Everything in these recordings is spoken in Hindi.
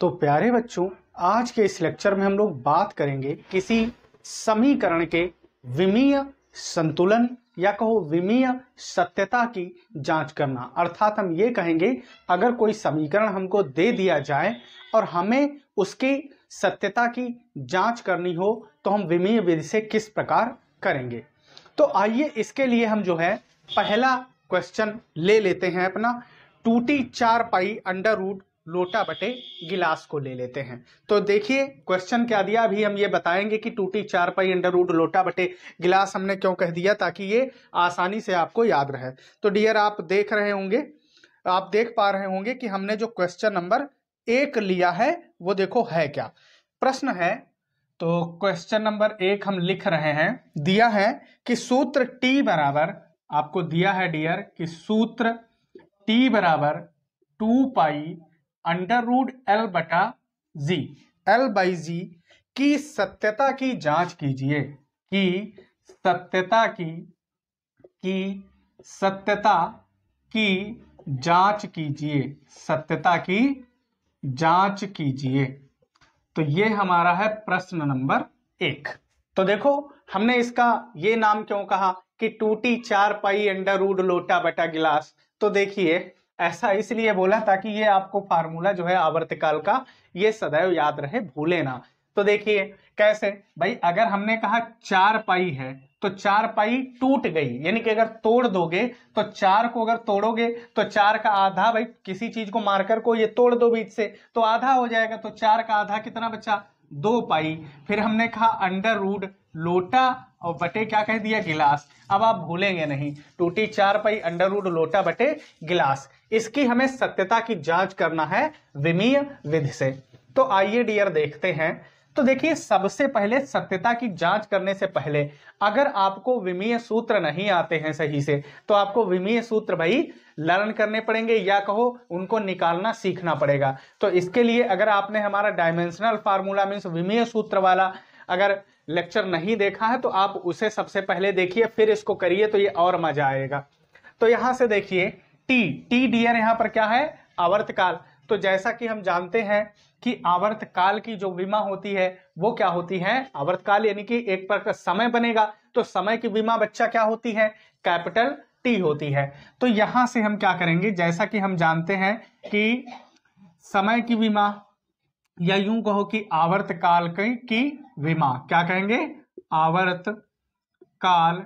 तो प्यारे बच्चों आज के इस लेक्चर में हम लोग बात करेंगे किसी समीकरण के विमीय संतुलन या कहो विमीय सत्यता की जांच करना अर्थात हम ये कहेंगे अगर कोई समीकरण हमको दे दिया जाए और हमें उसके सत्यता की जांच करनी हो तो हम विमीय विधि से किस प्रकार करेंगे तो आइए इसके लिए हम जो है पहला क्वेश्चन ले लेते हैं अपना टूटी चार पाई अंडर रूट लोटा बटे गिलास को ले लेते हैं तो देखिए क्वेश्चन क्या दिया अभी हम ये बताएंगे कि टूटी चार पाई अंडर रूट लोटा बटे गिलास हमने क्यों कह दिया ताकि ये आसानी से आपको याद रहे तो डियर आप देख रहे होंगे आप देख पा रहे होंगे कि हमने जो क्वेश्चन नंबर एक लिया है वो देखो है क्या प्रश्न है तो क्वेश्चन नंबर एक हम लिख रहे हैं दिया है कि सूत्र टी बराबर आपको दिया है डियर कि सूत्र टी बराबर two pi under root L बटा जी एल बाई जी की सत्यता की जांच कीजिए कि सत्यता की कि सत्यता की जांच कीजिए सत्यता की जांच कीजिए तो ये हमारा है प्रश्न नंबर एक तो देखो हमने इसका ये नाम क्यों कहा कि टूटी चार पाई अंडर रूड लोटा बटा गिलास तो देखिए ऐसा इसलिए बोला ताकि ये आपको फार्मूला जो है आवर्तकाल का ये सदैव याद रहे भूले ना तो देखिए कैसे भाई अगर हमने कहा चार पाई है तो चार पाई टूट गई यानी कि अगर तोड़ दोगे तो चार को अगर तोड़ोगे तो चार का आधा भाई किसी चीज को मारकर को ये तोड़ दो बीच से तो आधा हो जाएगा तो चार का आधा कितना बचा दो पाई फिर हमने कहा अंडर रूड लोटा और बटे क्या कह दिया गिलास अब आप भूलेंगे नहीं टूटी चार पाई अंडर रूड लोटा बटे गिलास इसकी हमें सत्यता की जांच करना है विमीय विधि से तो आइए डियर देखते हैं तो देखिए सबसे पहले सत्यता की जांच करने से पहले अगर आपको विमीय सूत्र नहीं आते हैं सही से तो आपको विमीय सूत्र भाई लर्न करने पड़ेंगे या कहो उनको निकालना सीखना पड़ेगा तो इसके लिए अगर आपने हमारा डायमेंशनल फार्मूला मीन्स विमीय सूत्र वाला अगर लेक्चर नहीं देखा है तो आप उसे सबसे पहले देखिए फिर इसको करिए तो ये और मजा आएगा तो यहां से देखिए टी टी डियर यहां पर क्या है आवर्तकाल तो जैसा कि हम जानते हैं कि आवर्त काल की जो बीमा होती है वो क्या होती है आवर्त काल यानी कि एक पर समय बनेगा तो समय की बीमा बच्चा क्या होती है कैपिटल टी होती है तो यहां से हम क्या करेंगे जैसा कि हम जानते हैं कि समय की बीमा या यूं कहो कि आवर्त काल की बीमा क्या कहेंगे आवर्त काल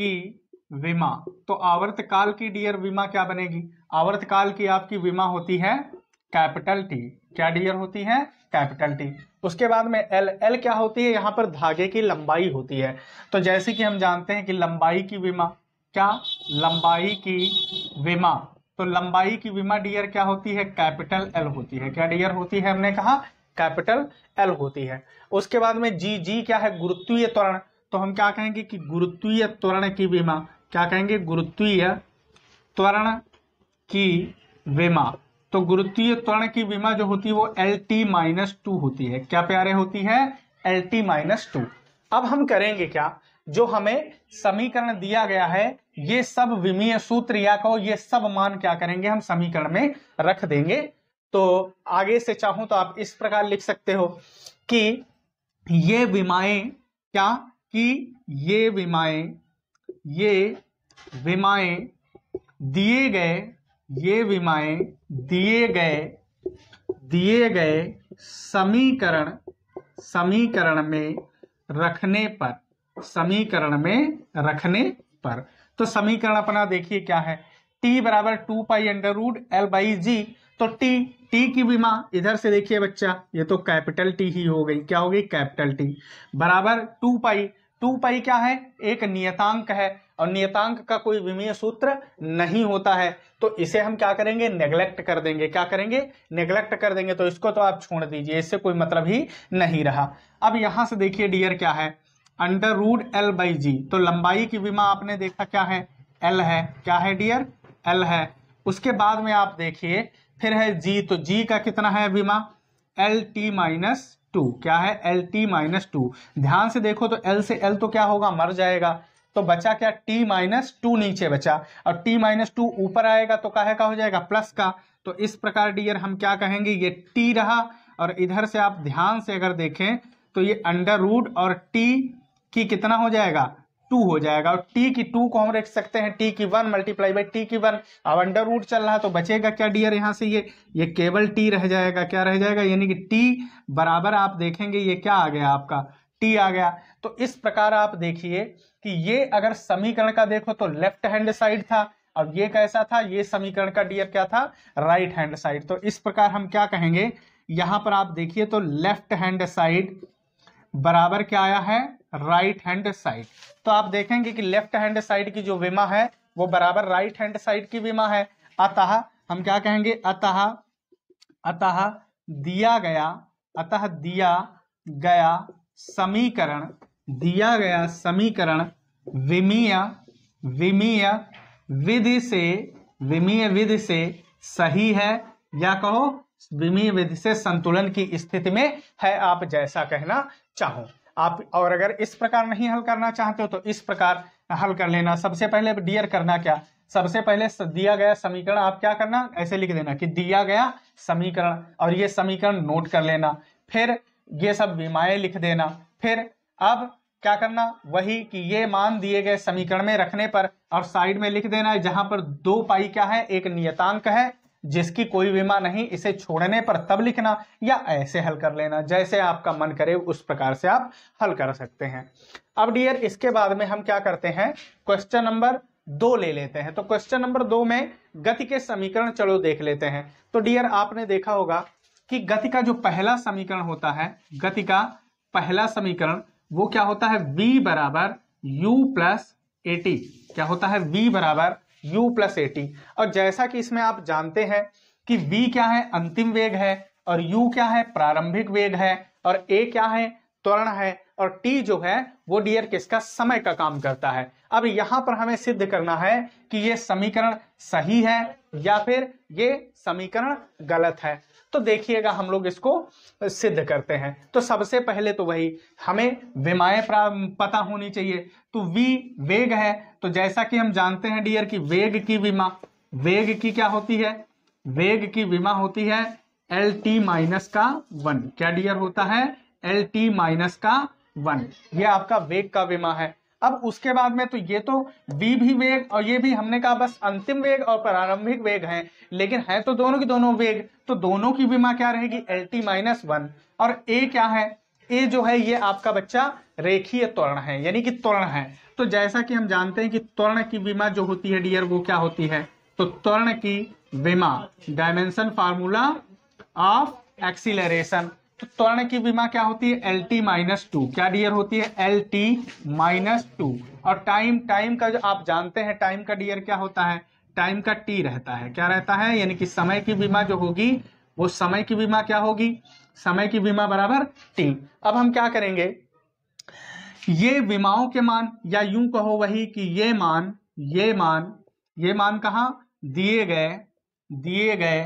की बीमा तो आवर्त काल की डियर बीमा क्या बनेगी आवर्तकाल की आपकी बीमा होती है कैपिटल टी क्या डियर होती है कैपिटल टी उसके बाद में एल एल क्या होती है यहां पर धागे की लंबाई होती है तो जैसे कि हम जानते हैं कि लंबाई की बीमा क्या लंबाई की बीमा तो लंबाई की बीमा डियर क्या होती है कैपिटल एल होती है क्या डियर होती है हमने कहा कैपिटल एल होती है उसके बाद में जी जी क्या है गुरुत्वीय त्वरण तो हम क्या कहेंगे कि गुरुत्वीय त्वरण की बीमा क्या कहेंगे गुरुत्वीय त्वरण की विमा तो गुरुत्वीय त्वरण की विमा जो होती है वो एल टी माइनस टू होती है क्या प्यारे होती है एल टी माइनस टू अब हम करेंगे क्या जो हमें समीकरण दिया गया है ये सब विमीय सूत्र या कहो ये सब मान क्या करेंगे हम समीकरण में रख देंगे तो आगे से चाहूं तो आप इस प्रकार लिख सकते हो कि ये विमाएं क्या कि ये विमाएं ये विमाएं दिए गए ये विमाएं दिए गए दिए गए समीकरण समीकरण में रखने पर समीकरण में रखने पर तो समीकरण अपना देखिए क्या है टी बराबर two pi under root L by G तो टी टी की विमा इधर से देखिए बच्चा ये तो कैपिटल टी ही हो गई क्या हो गई कैपिटल टी बराबर टू पाई टू पाई क्या है एक नियतांक है और नियतांक का कोई विमीय सूत्र नहीं होता है तो इसे हम क्या करेंगे नेग्लेक्ट कर देंगे क्या करेंगे नेग्लेक्ट कर देंगे तो इसको तो आप छोड़ दीजिए इससे कोई मतलब ही नहीं रहा अब यहां से देखिए डियर क्या है under root L by G तो लंबाई की विमा आपने देखा क्या है एल है क्या है डियर एल है उसके बाद में आप देखिए फिर है जी तो जी का कितना है बीमा एल टी माइनस टू क्या है एल टी माइनस टू ध्यान से देखो तो एल से एल तो क्या होगा मर जाएगा तो बचा क्या टी माइनस टू नीचे बचा और टी माइनस टू ऊपर आएगा तो काहे का हो जाएगा प्लस का तो इस प्रकार डियर हम क्या कहेंगे ये टी रहा और इधर से आप ध्यान से अगर देखें तो ये अंडर रूट और टी की कितना हो जाएगा टू हो जाएगा और टी की टू को हम रख सकते हैं टी की वन मल्टीप्लाई बाई टी की वन अब अंडर रूट चल रहा है तो बचेगा क्या डियर यहाँ से ये ये केवल टी रह जाएगा क्या रह जाएगा यानी कि टी बराबर आप देखेंगे ये क्या आ गया आपका टी आ गया तो इस प्रकार आप देखिए कि ये अगर समीकरण का देखो तो लेफ्ट हैंड साइड था अब ये कैसा था ये समीकरण का डियर क्या था राइट हैंड साइड तो इस प्रकार हम क्या कहेंगे यहां पर आप देखिए तो लेफ्ट हैंड साइड बराबर क्या आया है राइट हैंड साइड तो आप देखेंगे कि लेफ्ट हैंड साइड की जो विमा है वो बराबर राइट हैंड साइड की विमा है अतः हम क्या कहेंगे अतः अतः दिया गया अतः दिया गया समीकरण दिया गया समीकरण विमीय विमीय विधि से विमीय विधि से सही है या कहो विमीय विधि से संतुलन की स्थिति में है आप जैसा कहना चाहो आप और अगर इस प्रकार नहीं हल करना चाहते हो तो इस प्रकार हल कर लेना सबसे पहले डियर करना क्या सबसे पहले दिया गया समीकरण आप क्या करना ऐसे लिख देना कि दिया गया समीकरण और ये समीकरण नोट कर लेना फिर ये सब विमाएं लिख देना फिर अब क्या करना वही कि ये मान दिए गए समीकरण में रखने पर और साइड में लिख देना है जहां पर दो पाई क्या है एक नियतांक है जिसकी कोई विमा नहीं इसे छोड़ने पर तब लिखना या ऐसे हल कर लेना जैसे आपका मन करे उस प्रकार से आप हल कर सकते हैं अब डियर इसके बाद में हम क्या करते हैं क्वेश्चन नंबर दो ले लेते हैं तो क्वेश्चन नंबर दो में गति के समीकरण चलो देख लेते हैं तो डियर आपने देखा होगा कि गति का जो पहला समीकरण होता है गति का पहला समीकरण वो क्या होता है v बराबर u प्लस एटी क्या होता है v बराबर u प्लस एटी और जैसा कि इसमें आप जानते हैं कि v क्या है अंतिम वेग है और u क्या है प्रारंभिक वेग है और a क्या है त्वरण है और t जो है वो डियर किसका समय का काम करता है अब यहां पर हमें सिद्ध करना है कि ये समीकरण सही है या फिर ये समीकरण गलत है तो देखिएगा हम लोग इसको सिद्ध करते हैं तो सबसे पहले तो वही हमें विमाएं पता होनी चाहिए तो वी वेग है तो जैसा कि हम जानते हैं डियर की वेग की विमा वेग की क्या होती है वेग की विमा होती है एल टी माइनस का वन क्या डियर होता है एल टी माइनस का वन ये आपका वेग का विमा है अब उसके बाद में तो ये तो वी भी वेग और ये भी हमने कहा बस अंतिम वेग और प्रारंभिक वेग है लेकिन है तो दोनों की दोनों वेग तो दोनों की बीमा क्या रहेगी एल टी माइनस वन और ए क्या है ए जो है ये आपका बच्चा रेखीय त्वरण है यानी कि त्वरण है तो जैसा कि हम जानते हैं कि त्वरण की बीमा जो होती है डियर वो क्या होती है तो त्वरण की बीमा डायमेंशन फार्मूला ऑफ एक्सीलरेशन तो त्वरण की बीमा क्या होती है एल टी माइनस टू क्या डियर होती है एल टी माइनस टू और टाइम टाइम का जो आप जानते हैं टाइम का डियर क्या होता है टाइम का टी रहता है क्या रहता है यानी कि समय की बीमा जो होगी वो समय की बीमा क्या होगी समय की बीमा बराबर टी अब हम क्या करेंगे ये बीमाओं के मान या यूं कहो वही कि ये मान ये मान ये मान कहा दिए गए दिए गए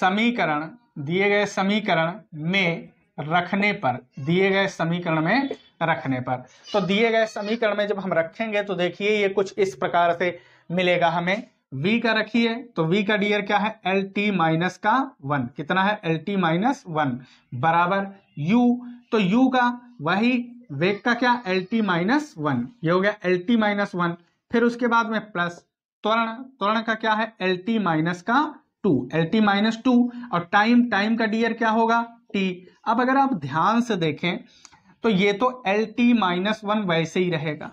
समीकरण दिए गए समीकरण में रखने पर दिए गए समीकरण में रखने पर तो दिए गए समीकरण में जब हम रखेंगे तो देखिए ये कुछ इस प्रकार से मिलेगा हमें v का रखिए तो v का डियर क्या है एल टी माइनस का वन कितना है एल टी माइनस वन बराबर u तो u का वही वेग का क्या एल टी माइनस वन ये हो गया एल टी माइनस वन फिर उसके बाद में प्लस त्वरण त्वरण का क्या है एल टी माइनस का two L T minus two और टाइम टाइम का डियर क्या होगा टी अब अगर आप ध्यान से देखें तो ये तो एल टी माइनस वन वैसे ही रहेगा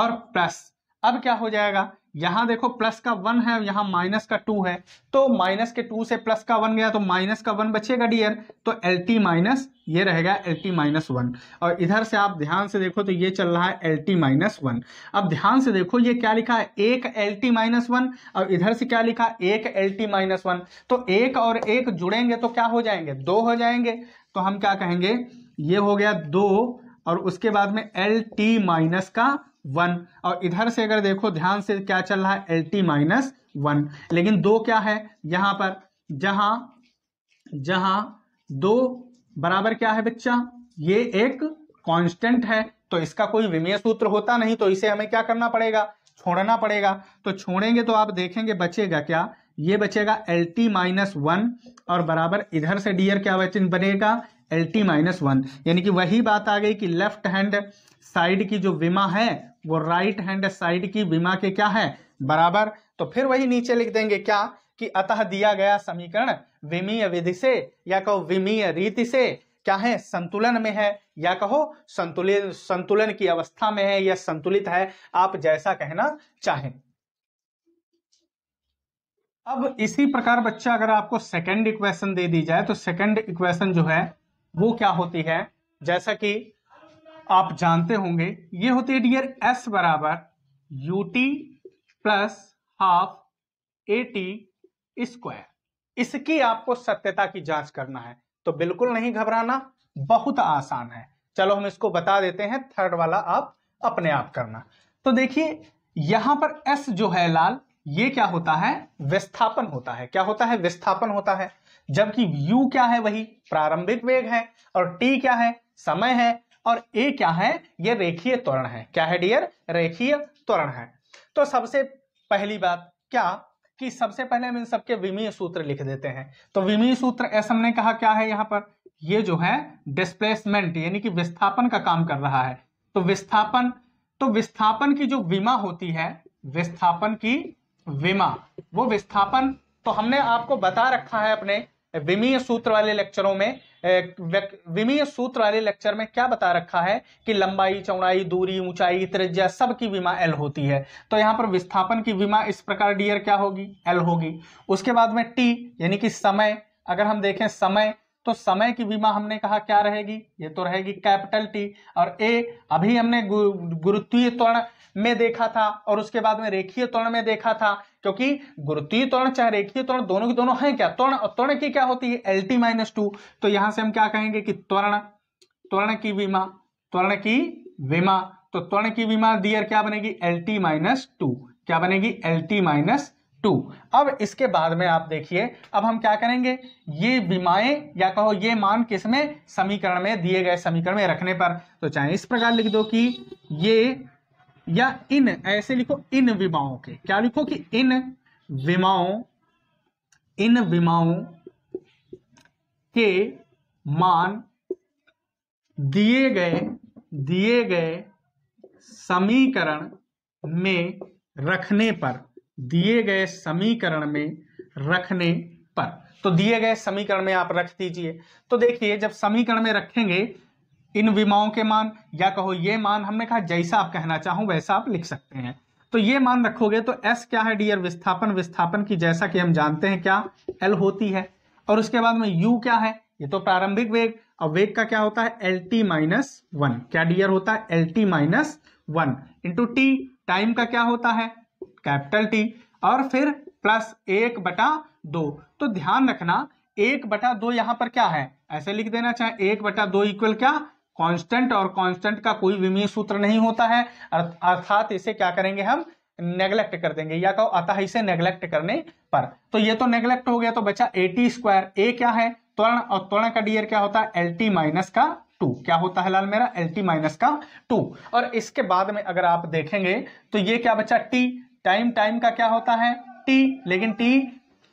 और प्लस अब क्या हो जाएगा यहां देखो प्लस का वन है यहां माइनस का टू है तो माइनस के टू से प्लस का वन गया तो माइनस का वन बचेगा डियर तो एल टी माइनस ये रहेगा एल टी माइनस वन और इधर से आप ध्यान से देखो तो ये चल रहा है एल टी माइनस वन अब ध्यान से देखो ये क्या लिखा है एक एल टी माइनस वन और इधर से क्या लिखा एक एल टी माइनस वन तो एक और एक जुड़ेंगे तो क्या हो जाएंगे दो हो जाएंगे तो हम क्या कहेंगे ये हो गया दो और उसके बाद में एल टी माइनस का वन और इधर से अगर देखो ध्यान से क्या चल रहा है एल टी माइनस वन लेकिन दो क्या है यहां पर जहां जहां दो बराबर क्या है बच्चा ये एक कांस्टेंट है तो इसका कोई विमेय सूत्र होता नहीं तो इसे हमें क्या करना पड़ेगा छोड़ना पड़ेगा तो छोड़ेंगे तो आप देखेंगे बचेगा क्या ये बचेगा एल टी माइनस वन और बराबर इधर से डियर क्या वचन बनेगा एल टी माइनस वन यानी कि वही बात आ गई कि लेफ्ट हैंड साइड की जो विमा है वो राइट हैंड साइड की विमा के क्या है बराबर तो फिर वही नीचे लिख देंगे क्या कि अतः दिया गया समीकरण विमीय विधि से या कहो विमीय रीति से क्या है संतुलन में है या कहो संतुलित संतुलन की अवस्था में है या संतुलित है आप जैसा कहना चाहें अब इसी प्रकार बच्चा अगर आपको सेकंड इक्वेशन दे दी जाए तो सेकंड इक्वेशन जो है वो क्या होती है जैसा कि आप जानते होंगे ये होते हैं डियर एस बराबर U T plus half A T square इसकी आपको सत्यता की जांच करना है तो बिल्कुल नहीं घबराना बहुत आसान है चलो हम इसको बता देते हैं थर्ड वाला आप अपने आप करना तो देखिए यहां पर एस जो है लाल ये क्या होता है विस्थापन होता है क्या होता है विस्थापन होता है जबकि यू क्या है वही प्रारंभिक वेग है और टी क्या है समय है और ए क्या है ये रेखीय त्वरण है क्या है डियर रेखीय त्वरण है तो सबसे पहली बात क्या कि सबसे पहले हम इन सबके विमीय सूत्र लिख देते हैं तो विमीय सूत्र ऐसा हमने कहा क्या है यहां पर ये जो है डिस्प्लेसमेंट यानी कि विस्थापन का काम कर रहा है तो विस्थापन तो विस्थापन की जो विमा होती है विस्थापन की विमा वो विस्थापन तो हमने आपको बता रखा है अपने विमीय सूत्र वाले लेक्चरों में विमीय सूत्र वाले लेक्चर में क्या बता रखा है कि लंबाई चौड़ाई दूरी ऊंचाई त्रिज्या सब की विमा एल होती है तो यहाँ पर विस्थापन की विमा इस प्रकार डियर क्या होगी एल होगी उसके बाद में टी यानी कि समय अगर हम देखें समय तो समय की बीमा हमने कहा क्या रहेगी ये तो रहेगी कैपिटल टी और ए अभी हमने गुरुत्वीय त्वरण મે દેખા થા ઓર ઉસકે બાદ મે રેખીય તરણ મે દેખા થા ક્યોકી ગુરતી તરણ ચ રેખીય તરણ દોનો કે દોનો હૈ કે તરણ ઓ તણે કી ક્યા હોતી હૈ LT-2 તો યહાં સે હમ ક્યા કહેંગે કે તરણ તરણ કી विमा તરણ કી विमा તો તરણ કી विमा डियर ક્યા બનેગી LT-2 ક્યા બનેગી LT-2 અબ ઇસકે બાદ મે આપ દેખીએ અબ હમ ક્યા કરેંગે યે विमाएं યા કહો યે માન કિસમે સમીકરણ મે دیے گئے સમીકરણ મે રખને પર તો ચાહે ઇસ પ્રકારે લખ દો કી યે या इन ऐसे लिखो इन विमाओं के क्या लिखो कि इन विमाओं इन विमाओं के मान दिए गए दिए गए समीकरण में रखने पर दिए गए समीकरण में रखने पर तो दिए गए समीकरण में आप रख दीजिए तो देखिए जब समीकरण में रखेंगे इन विमाओं के मान या कहो ये मान हमने कहा जैसा आप कहना चाहो वैसा आप लिख सकते हैं तो ये मान रखोगे तो एस क्या है डियर विस्थापन विस्थापन की जैसा कि हम जानते हैं क्या एल होती है और उसके बाद में यू क्या है ये तो प्रारंभिक वेग अब वेग का क्या होता है एल टी माइनस वन क्या डियर होता है L T minus one into T time का क्या होता है कैपिटल टी और फिर प्लस एक बटा दो तो ध्यान रखना एक बटा दो यहां पर क्या है ऐसे लिख देना चाहे एक बटा दो इक्वल क्या कांस्टेंट और कांस्टेंट का कोई विमीय सूत्र नहीं होता है अर्थात इसे क्या करेंगे हम नेग्लेक्ट कर देंगे या कहो अतः इसे नेग्लेक्ट करने पर तो ये तो नेग्लेक्ट हो गया तो बचा एटी स्क्वायर ए क्या है त्वरण और त्वरण का डीयर क्या होता है एल टी माइनस का टू क्या होता है लाल मेरा एल टी माइनस का टू और इसके बाद में अगर आप देखेंगे तो ये क्या बच्चा टी टाइम टाइम का क्या होता है टी लेकिन टी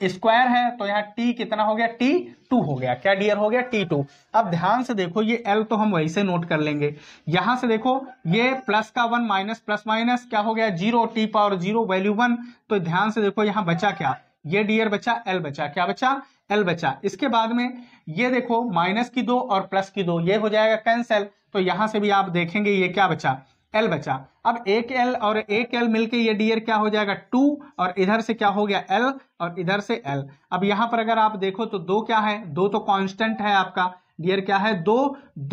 स्क्वायर है तो यहाँ टी कितना हो गया टी टू हो गया क्या डियर हो गया टी टू अब ध्यान से देखो ये एल तो हम वहीं से नोट कर लेंगे यहां से देखो ये प्लस का वन माइनस प्लस माइनस क्या हो गया zero T power zero value one तो ध्यान से देखो यहाँ बचा क्या ये डियर बचा एल बचा क्या बचा एल बचा इसके बाद में ये देखो माइनस की दो और प्लस की दो ये हो जाएगा कैंसिल तो यहां से भी आप देखेंगे ये क्या बचा एल बचा अब एक एल और एक एल मिलके ये डियर क्या हो जाएगा टू और इधर से क्या हो गया एल और इधर से एल अब यहां पर अगर आप देखो तो दो क्या है दो तो कांस्टेंट है आपका डियर क्या है दो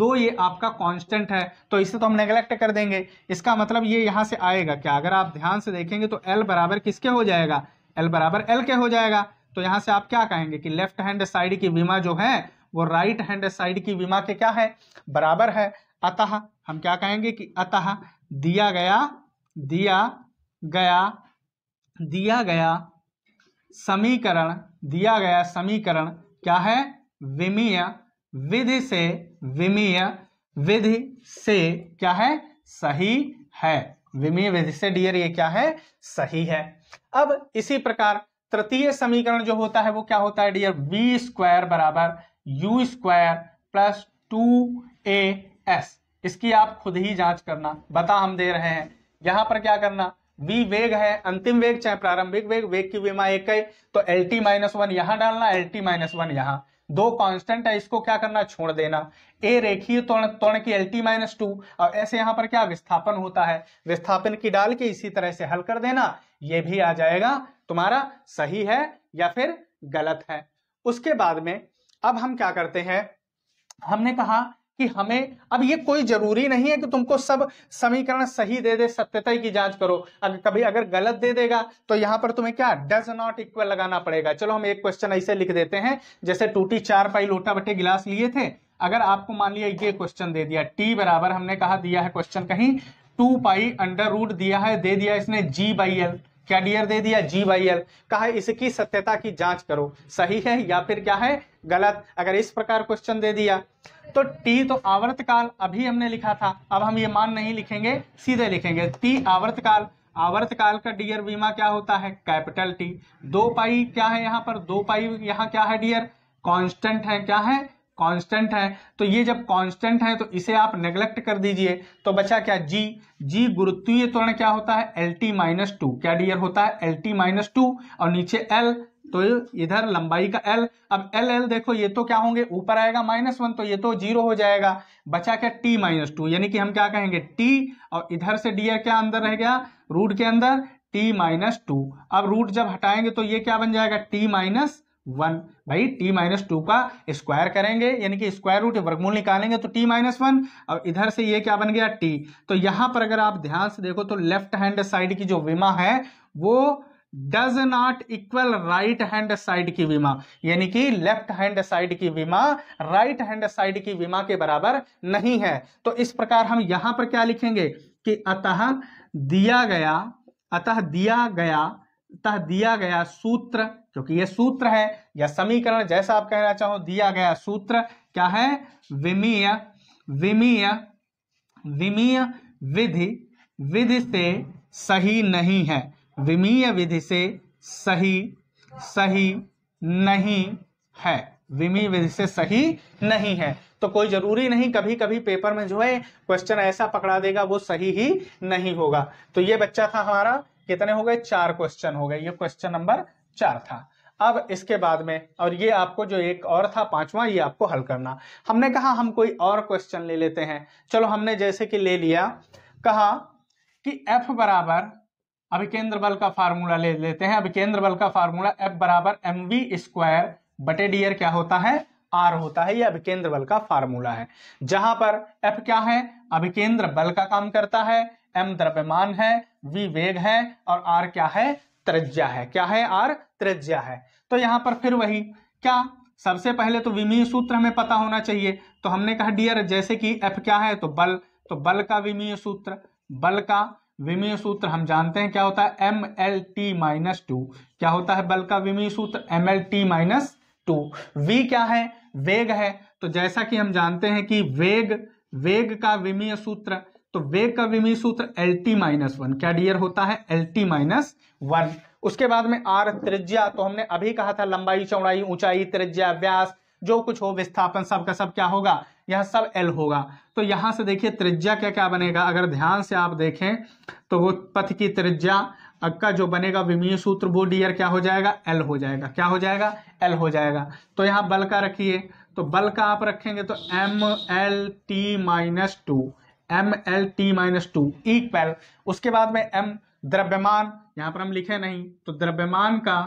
दो ये आपका कांस्टेंट है तो इसे तो हम नेगलेक्ट कर देंगे इसका मतलब ये यहां से आएगा क्या अगर आप ध्यान से देखेंगे तो एल बराबर किसके हो जाएगा एल बराबर एल के हो जाएगा तो यहां से आप क्या कहेंगे कि लेफ्ट हैंड साइड की बीमा जो है वो राइट हैंड साइड की बीमा के क्या है बराबर है अतः हम क्या कहेंगे कि अतः दिया गया दिया गया दिया गया समीकरण दिया गया समीकरण क्या है विमीय विधि से विमीय विधि से क्या है सही है विमीय विधि से डियर ये क्या है सही है अब इसी प्रकार तृतीय समीकरण जो होता है वो क्या होता है डियर वी स्क्वायर बराबर U square plus two A S इसकी आप खुद ही जांच करना बता हम दे रहे हैं यहां पर क्या करना वी वेग है अंतिम वेग चाहे प्रारंभिक वेग वेग की विमा एक है तो एल टी माइनस वन यहां डालना एल टी माइनस वन यहां दो कांस्टेंट है इसको क्या करना छोड़ देना ए रेखीय त्वरण त्वरण की एल टी माइनस टू और ऐसे यहां पर क्या विस्थापन होता है विस्थापन की डाल के इसी तरह से हल कर देना यह भी आ जाएगा तुम्हारा सही है या फिर गलत है उसके बाद में अब हम क्या करते हैं हमने कहा कि हमें अब ये कोई जरूरी नहीं है कि तुमको सब समीकरण सही दे दे सत्यता की जांच करो अगर कभी अगर गलत दे देगा तो यहां पर तुम्हें क्या डज नॉट इक्वल लगाना पड़ेगा चलो हम एक क्वेश्चन ऐसे लिख देते हैं जैसे टूटी चार पाई लोटा बटे गिलास लिए थे अगर आपको मान लिया ये क्वेश्चन दे दिया टी बराबर हमने कहा दिया है क्वेश्चन कहीं टू पाई अंडर रूट दिया है दे दिया इसने जी बाई एल क्या डियर दे दिया जी वाई एल कहा इसकी सत्यता की जांच करो सही है या फिर क्या है गलत अगर इस प्रकार क्वेश्चन दे दिया तो टी तो आवर्तकाल अभी हमने लिखा था अब हम ये मान नहीं लिखेंगे सीधे लिखेंगे टी आवर्तकाल आवर्तकाल का डियर बीमा क्या होता है कैपिटल टी दो पाई क्या है यहाँ पर दो पाई यहाँ क्या है डियर कॉन्स्टेंट है क्या है कांस्टेंट है तो ये जब कांस्टेंट है तो इसे आप नेग्लेक्ट कर दीजिए तो बचा क्या जी जी गुरुत्वीय त्वरण क्या होता है एल टी माइनस टू क्या डियर होता है एल टी माइनस टू और नीचे एल तो इधर लंबाई का एल अब एल एल देखो ये तो क्या होंगे ऊपर आएगा माइनस वन तो ये तो जीरो हो जाएगा बचा क्या टी माइनस टू यानी कि हम क्या कहेंगे टी और इधर से डियर क्या अंदर रह गया रूट के अंदर टी माइनस टू अब रूट जब हटाएंगे तो ये क्या बन जाएगा टी माइनस वन भाई टी माइनस टू का स्क्वायर करेंगे यानी कि स्क्वायर रूट वर्गमूल निकालेंगे तो टी माइनस वन और इधर से ये क्या बन गया टी तो यहां पर अगर आप ध्यान से देखो तो लेफ्ट हैंड साइड की जो विमा है वो does not equal right hand side की विमा यानी कि लेफ्ट हैंड साइड की विमा राइट हैंड साइड की विमा के बराबर नहीं है तो इस प्रकार हम यहां पर क्या लिखेंगे कि अतः दिया गया अतः दिया गया तह दिया गया सूत्र क्योंकि ये सूत्र है या समीकरण जैसा आप कहना चाहो दिया गया सूत्र क्या है विमीय विमीय विमीय विधि विधि से सही नहीं है विमीय विधि से सही सही नहीं है विमी विधि से सही नहीं है तो कोई जरूरी नहीं कभी कभी पेपर में जो है क्वेश्चन ऐसा पकड़ा देगा वो सही ही नहीं होगा तो ये बच्चा था हमारा कितने हो गए चार क्वेश्चन हो गए ये क्वेश्चन नंबर चार था अब इसके बाद में और ये आपको जो एक और था पांचवा ये आपको हल करना हमने कहा हम कोई और क्वेश्चन ले लेते हैं चलो हमने जैसे कि ले लिया कहा कि एफ बराबर अभिकेंद्र बल का फार्मूला ले लेते हैं अभिकेंद्र बल का फार्मूला एफ बराबर एम वी स्क्वायर बटे डीयर क्या होता है आर होता है ये अभिकेंद्र बल का फार्मूला है जहां पर एफ क्या है अभिकेंद्र बल का काम करता है एम द्रव्यमान है वी वेग है और आर क्या है त्रिज्या है क्या है आर त्रिज्या है तो यहां पर फिर वही क्या सबसे पहले तो विमीय सूत्र हमें पता होना चाहिए तो हमने कहा डियर जैसे कि एफ क्या है तो बल तो बल का विमीय सूत्र बल का विमीय सूत्र हम जानते हैं क्या होता है M L T minus two क्या होता है बल का विमीय सूत्र M L T minus two V क्या है वेग है तो जैसा कि हम जानते हैं कि वेग वेग का विमीय सूत्र तो वेग का विमीय सूत्र एल टी माइनस वन क्या डियर होता है एल टी माइनस वन उसके बाद में आर त्रिज्या तो हमने अभी कहा था लंबाई चौड़ाई ऊंचाई त्रिज्या व्यास जो कुछ हो विस्थापन सब का सब क्या होगा यह सब एल होगा तो यहां से देखिए त्रिज्या क्या क्या बनेगा अगर ध्यान से आप देखें तो वो पथ की त्रिज्या का जो बनेगा विमीय सूत्र वो डियर क्या हो जाएगा एल हो जाएगा क्या हो जाएगा एल हो जाएगा तो यहाँ बल का रखिए तो बल का आप रखेंगे तो M L T minus two M L T minus two equal उसके बाद में एम द्रव्यमान यहां पर हम लिखे नहीं तो द्रव्यमान का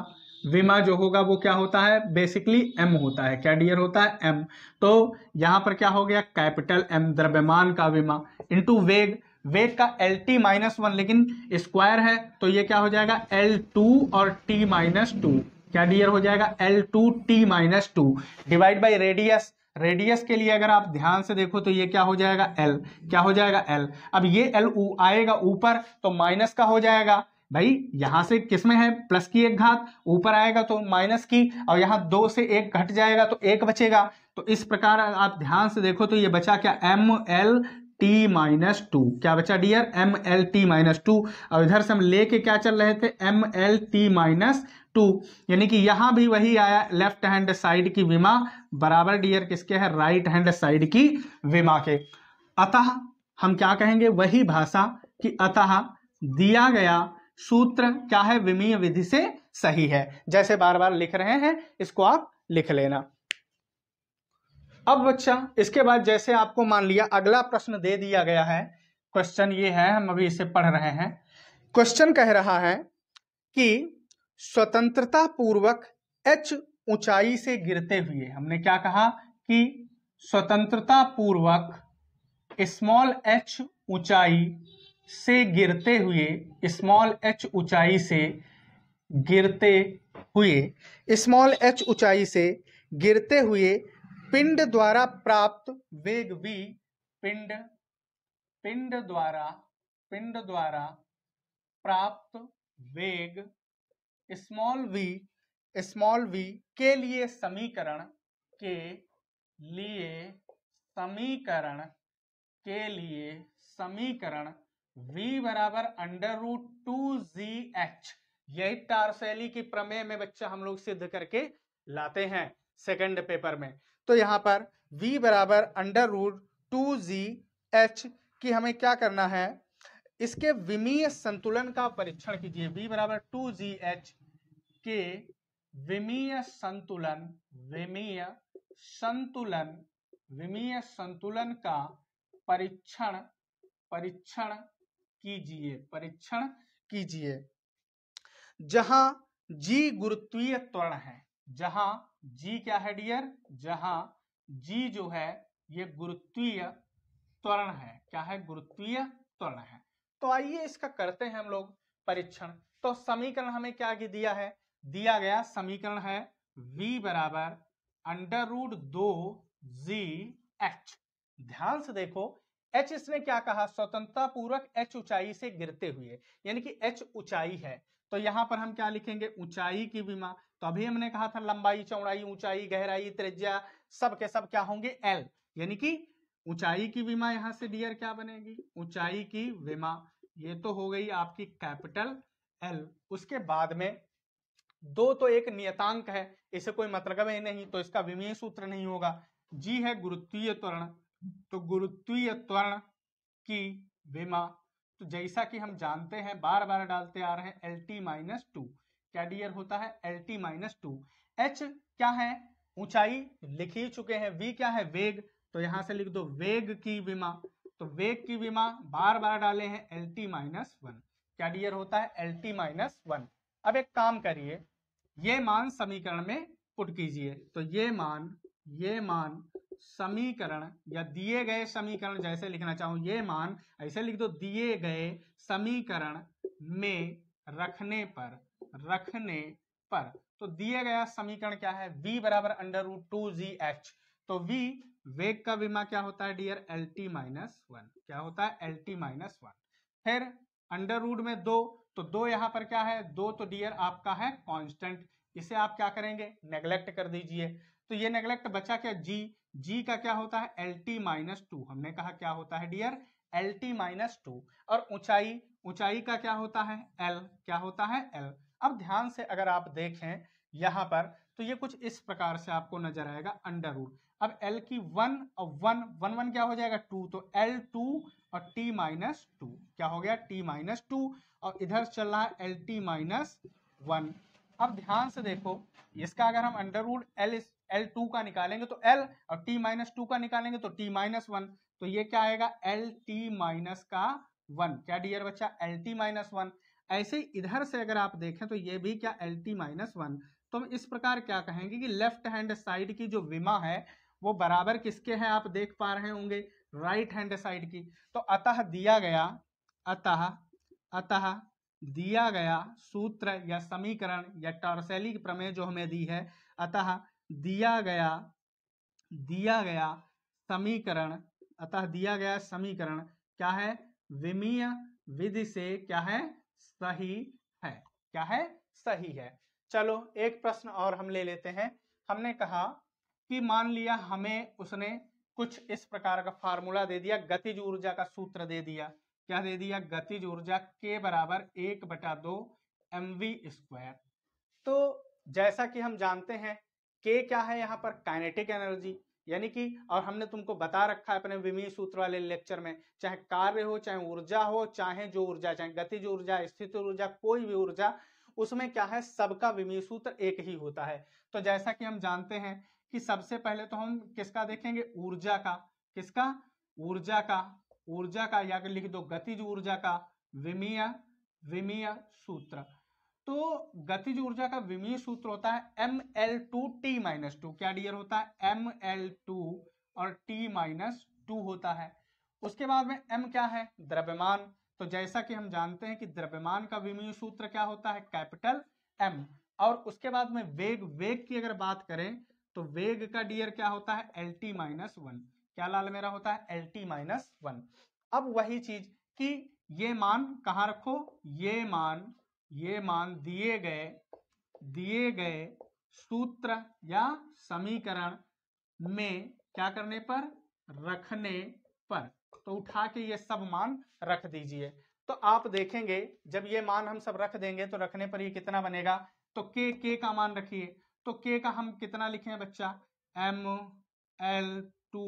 विमा जो होगा वो क्या होता है बेसिकली एम होता है क्या डियर होता है एम तो यहां पर क्या हो गया कैपिटल एम द्रव्यमान का विमा इंटू वेग वेग का एल टी माइनस वन लेकिन स्क्वायर है तो ये क्या हो जाएगा एल टू और टी माइनस टू क्या डियर हो जाएगा L two T minus two divide by radius radius के लिए अगर आप ध्यान से देखो तो ये क्या हो जाएगा एल क्या हो जाएगा एल अब ये एल आएगा ऊपर तो माइनस का हो जाएगा भाई यहां से किस में है प्लस की एक घात ऊपर आएगा तो माइनस की और यहां दो से एक घट जाएगा तो एक बचेगा तो इस प्रकार आप ध्यान से देखो तो ये बचा क्या M L T minus two क्या बचा dear M L T minus two और इधर से हम लेके क्या चल रहे थे M L T minus two यानी कि यहां भी वही आया लेफ्ट हैंड साइड की विमा बराबर डियर किसके है राइट हैंड साइड की विमा के अतः हम क्या कहेंगे वही भाषा कि अतः दिया गया सूत्र क्या है विमीय विधि से सही है जैसे बार बार लिख रहे हैं इसको आप लिख लेना अब बच्चा इसके बाद जैसे आपको मान लिया अगला प्रश्न दे दिया गया है क्वेश्चन ये है हम अभी इसे पढ़ रहे हैं क्वेश्चन कह रहा है कि स्वतंत्रता पूर्वक एच ऊंचाई से गिरते हुए हमने क्या कहा कि स्वतंत्रता पूर्वक स्मॉल एच ऊंचाई से गिरते हुए स्मॉल एच ऊंचाई से गिरते हुए स्मॉल एच ऊंचाई से गिरते हुए पिंड द्वारा प्राप्त वेग v पिंड पिंड द्वारा पिंड द्वारा प्राप्त वेग स्मॉल वी स्मॉल वी के लिए समीकरण के लिए समीकरण के लिए समीकरण v बराबर under root two G H यही टारसेली की प्रमेय में बच्चा हम लोग सिद्ध करके लाते हैं सेकंड पेपर में तो यहां पर v बराबर under root two G H की हमें क्या करना है इसके विमीय संतुलन का परीक्षण कीजिए बी बराबर टू जी एच के विमीय संतुलन विमीय संतुलन विमीय संतुलन का परीक्षण परीक्षण कीजिए परीक्षण कीजिए जहां जी गुरुत्वीय त्वरण है जहां जी क्या है डियर जहां जी जो है ये गुरुत्वीय त्वरण है क्या है गुरुत्वीय त्वरण है तो आइए इसका करते हैं हम लोग परीक्षण तो समीकरण हमें क्या दिया है दिया गया समीकरण है v बराबर अंडर रूट दो जी एच ध्यान से देखो h इसने क्या कहा स्वतंत्रता पूर्वक h ऊंचाई से गिरते हुए यानी कि h ऊंचाई है तो यहां पर हम क्या लिखेंगे ऊंचाई की बीमा तो अभी हमने कहा था लंबाई चौड़ाई ऊंचाई गहराई त्रिज्या सब के सब क्या होंगे l यानी कि ऊंचाई की बीमा यहां से डियर क्या बनेगी ऊंचाई की बीमा ये तो हो गई आपकी कैपिटल एल उसके बाद में दो तो एक नियतांक है इसे कोई मतलब है नहीं तो इसका विमय सूत्र नहीं होगा जी है गुरुत्वीय त्वरण तो गुरुत्वीय त्वरण की विमा तो जैसा कि हम जानते हैं बार बार डालते आ रहे हैं एल टी माइनस टू क्या डियर होता है L T minus two H क्या है ऊंचाई लिख ही चुके हैं वी क्या है वेग तो यहां से लिख दो वेग की बीमा तो वेग की बीमा बार बार डाले हैं एल टी माइनस वन क्या डियर होता है एल टी माइनस वन अब एक काम करिए ये मान समीकरण में पुट कीजिए तो ये मान ये मान समीकरण या दिए गए समीकरण जैसे लिखना चाहूं ये मान ऐसे लिख दो दिए गए समीकरण में रखने पर रखने पर तो दिए गया समीकरण क्या है v बराबर under root two G H तो v वेग का बीमा क्या होता है dear L T minus one क्या होता है एल टी माइनस वन फिर अंडर रूड में दो तो दो यहाँ पर क्या है दो तो डियर आपका है कांस्टेंट इसे आप क्या करेंगे नेग्लेक्ट कर दीजिए तो ये नेग्लेक्ट बचा क्या जी जी का क्या होता है एल टी माइनस टू हमने कहा क्या होता है dear L T minus two और ऊंचाई ऊंचाई का क्या होता है एल क्या होता है एल अब ध्यान से अगर आप देखें यहां पर तो ये कुछ इस प्रकार से आपको नजर आएगा अंडर रूट अब एल की वन और वन वन वन क्या हो जाएगा टू तो एल टू और टी माइनस टू क्या हो गया टी माइनस टू और इधर चल रहा है एल टी माइनस वन अब ध्यान से देखो इसका अगर हम under root L L two का निकालेंगे तो एल और टी माइनस टू का निकालेंगे तो टी माइनस वन तो ये क्या आएगा एल टी माइनस का वन क्या डियर बच्चा एल टी माइनस वन ऐसे इधर से अगर आप देखें तो ये भी क्या एल टी माइनस वन तो हम इस प्रकार क्या कहेंगे कि लेफ्ट हैंड साइड की जो विमा है वो बराबर किसके हैं आप देख पा रहे होंगे राइट हैंड साइड की तो अतः दिया गया अतः अतः दिया गया सूत्र या समीकरण या टॉर्सैली प्रमेय जो हमें दी है अतः दिया गया दिया गया समीकरण अतः दिया गया समीकरण क्या है विमीय विधि से क्या है सही है क्या है सही है चलो एक प्रश्न और हम ले लेते हैं हमने कहा कि मान लिया हमें उसने कुछ इस प्रकार का फार्मूला दे दिया गतिज ऊर्जा का सूत्र दे दिया क्या दे दिया गतिज ऊर्जा के बराबर एक बटा दो एम वी स्क्वायर तो जैसा कि हम जानते हैं के क्या है यहाँ पर काइनेटिक एनर्जी यानी कि और हमने तुमको बता रखा है अपने विमी सूत्र वाले लेक्चर में चाहे कार्य हो चाहे ऊर्जा हो चाहे जो ऊर्जा चाहे गतिज ऊर्जा स्थित ऊर्जा कोई भी ऊर्जा उसमें क्या है सबका विमी सूत्र एक ही होता है तो जैसा कि हम जानते हैं कि सबसे पहले तो हम किसका देखेंगे ऊर्जा का किसका ऊर्जा का ऊर्जा का या लिख दो गतिज ऊर्जा का विमीय विमीय सूत्र तो गतिज ऊर्जा का विमीय सूत्र होता है M L two T minus two क्या डियर होता है एम एल टू और टी माइनस टू होता है उसके बाद में एम क्या है द्रव्यमान तो जैसा कि हम जानते हैं कि द्रव्यमान का विमीय सूत्र क्या होता है कैपिटल एम और उसके बाद में वेग वेग की अगर बात करें तो वेग का डियर क्या होता है एल टी माइनस वन क्या लाल मेरा होता है एल टी माइनस वन अब वही चीज कि ये मान कहाँ रखो ये मान ये मान दिए गए दिए गए सूत्र या समीकरण में क्या करने पर रखने पर तो उठा के ये सब मान रख दीजिए तो आप देखेंगे जब ये मान हम सब रख देंगे तो रखने पर ये कितना बनेगा तो के के का मान रखिए तो के का हम कितना लिखे बच्चा M L two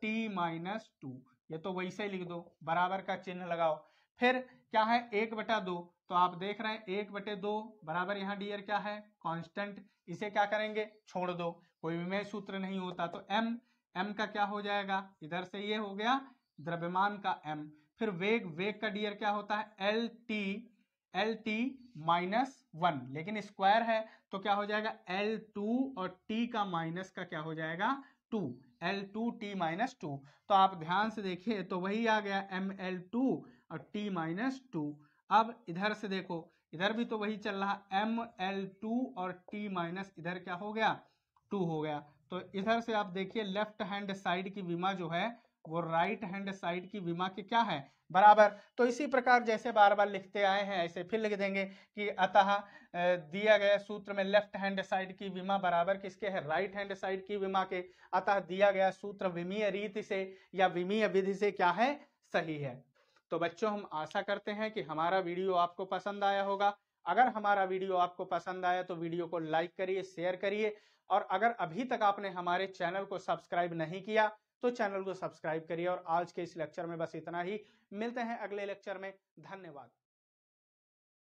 T minus two ये तो वैसे ही लिख दो बराबर का चिन्ह लगाओ फिर क्या है एक बटा दो तो आप देख रहे हैं एक बटे दो बराबर यहाँ डियर क्या है कांस्टेंट इसे क्या करेंगे छोड़ दो कोई विमय सूत्र नहीं होता तो एम एम का क्या हो जाएगा इधर से ये हो गया द्रव्यमान का एम फिर वेग वेग का डियर क्या होता है L T L T minus one लेकिन स्क्वायर है तो क्या हो जाएगा एल टू और टी का माइनस का क्या हो जाएगा two L two T minus two तो आप ध्यान से देखिए तो वही आ गया एम एल टू और टी माइनस टू अब इधर से देखो इधर भी तो वही चल रहा एम एल टू और टी माइनस इधर क्या हो गया टू हो गया तो इधर से आप देखिए लेफ्ट हैंड साइड की बीमा जो है वो राइट हैंड साइड की बीमा के क्या है बराबर तो इसी प्रकार जैसे बार बार लिखते आए हैं ऐसे फिर लिख देंगे कि अतः दिया गया सूत्र में लेफ्ट हैंड साइड की विमा बराबर किसके है राइट हैंड साइड की विमा के अतः दिया गया सूत्र विमीय रीति से या विमीय विधि से क्या है सही है तो बच्चों हम आशा करते हैं कि हमारा वीडियो आपको पसंद आया होगा अगर हमारा वीडियो आपको पसंद आया तो वीडियो को लाइक करिए शेयर करिए और अगर अभी तक आपने हमारे चैनल को सब्सक्राइब नहीं किया तो चैनल को सब्सक्राइब करिए और आज के इस लेक्चर में बस इतना ही मिलते हैं अगले लेक्चर में धन्यवाद